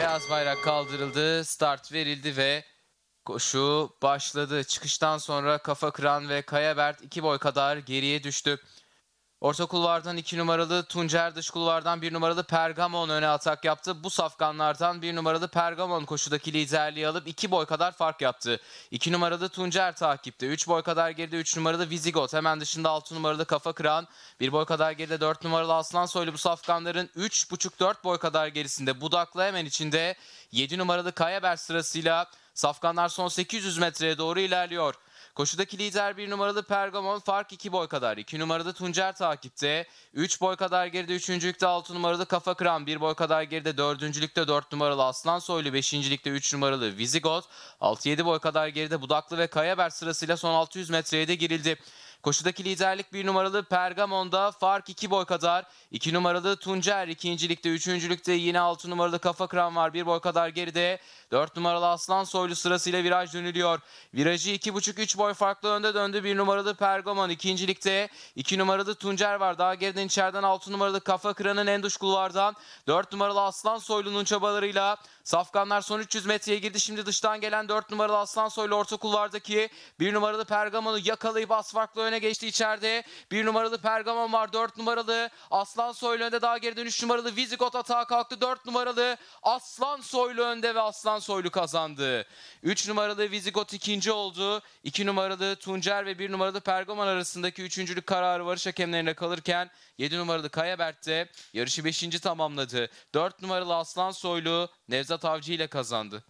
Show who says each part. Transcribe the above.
Speaker 1: Beyaz bayrak kaldırıldı, start verildi ve koşu başladı. Çıkıştan sonra kafa kıran ve Kayabert iki boy kadar geriye düştü. Orta kulvardan 2 numaralı Tuncer, dış kulvardan 1 numaralı Pergamon öne atak yaptı. Bu safkanlardan 1 numaralı Pergamon koşudaki liderliği alıp 2 boy kadar fark yaptı. 2 numaralı Tuncer takipte. 3 boy kadar geride 3 numaralı Vizigot. Hemen dışında 6 numaralı Kafa Kıran. 1 boy kadar geride 4 numaralı Aslan Soylu. Bu safkanların 3,5-4 boy kadar gerisinde. Budakla hemen içinde 7 numaralı Kayaber sırasıyla safkanlar son 800 metreye doğru ilerliyor. Koşudaki lider 1 numaralı Pergamon fark 2 boy kadar. 2 numaralı Tuncer takipte. 3 boy kadar geride 3. lükte 6 numaralı Kafa Kıran. 1 boy kadar geride 4. lükte 4 numaralı Aslan Soylu. 5. lükte 3 numaralı Vizigot. 6-7 boy kadar geride Budaklı ve Kayaber sırasıyla son 600 metreye de girildi. Koşudaki liderlik bir numaralı Pergamon'da fark iki boy kadar. iki numaralı Tuncer ikincilikte, üçüncülükte yine altı numaralı Kafa Kran var bir boy kadar geride. Dört numaralı Aslan Soylu sırasıyla viraj dönülüyor. Virajı iki buçuk üç boy farklı önde döndü. Bir numaralı Pergamon ikincilikte. iki numaralı Tuncer var. Daha geriden içeriden altı numaralı Kafa Kran'ın Enduş kulvardan. Dört numaralı Aslan Soylu'nun çabalarıyla Safkanlar son 300 metreye girdi. Şimdi dıştan gelen dört numaralı Aslan Soylu orta kulvardaki bir numaralı Pergamon'u yakalayıp asfaklı öne geçti içeride. Bir numaralı Pergamon var. Dört numaralı Aslan Soylu önde. Daha geri dönüş numaralı Vizigot atağa kalktı. Dört numaralı Aslan Soylu önde ve Aslan Soylu kazandı. Üç numaralı Vizigot ikinci oldu. İki numaralı Tuncer ve bir numaralı Pergamon arasındaki üçüncülük kararı varış hakemlerine kalırken yedi numaralı Kayabert de yarışı beşinci tamamladı. Dört numaralı Aslan Soylu Nevzat Avcı ile kazandı.